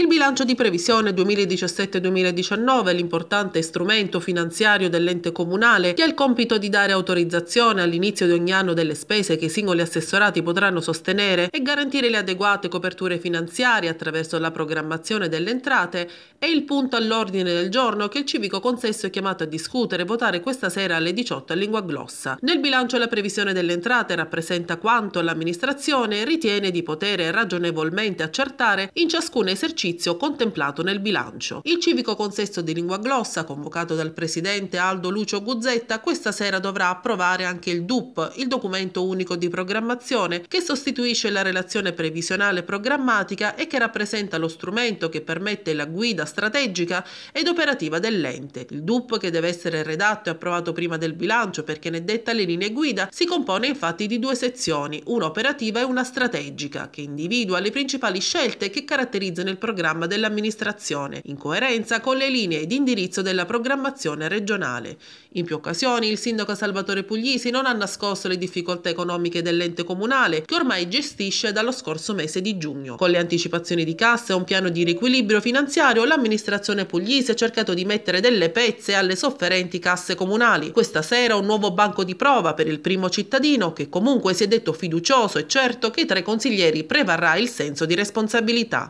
Il bilancio di previsione 2017-2019, l'importante strumento finanziario dell'ente comunale, che ha il compito di dare autorizzazione all'inizio di ogni anno delle spese che i singoli assessorati potranno sostenere e garantire le adeguate coperture finanziarie attraverso la programmazione delle entrate, è il punto all'ordine del giorno che il civico consesso è chiamato a discutere e votare questa sera alle 18 a lingua glossa. Nel bilancio la previsione delle entrate rappresenta quanto l'amministrazione ritiene di poter ragionevolmente accertare in ciascun esercizio esercizio contemplato nel bilancio. Il civico consesso di lingua glossa, convocato dal presidente Aldo Lucio Guzzetta, questa sera dovrà approvare anche il DUP, il documento unico di programmazione, che sostituisce la relazione previsionale programmatica e che rappresenta lo strumento che permette la guida strategica ed operativa dell'ente. Il DUP, che deve essere redatto e approvato prima del bilancio perché ne detta le linee guida, si compone infatti di due sezioni, una operativa e una strategica, che individua le principali scelte che caratterizzano il programma programma dell'amministrazione, in coerenza con le linee di indirizzo della programmazione regionale. In più occasioni il sindaco Salvatore Puglisi non ha nascosto le difficoltà economiche dell'ente comunale, che ormai gestisce dallo scorso mese di giugno. Con le anticipazioni di cassa e un piano di riequilibrio finanziario, l'amministrazione Puglisi ha cercato di mettere delle pezze alle sofferenti casse comunali. Questa sera un nuovo banco di prova per il primo cittadino, che comunque si è detto fiducioso e certo che tra i consiglieri prevarrà il senso di responsabilità.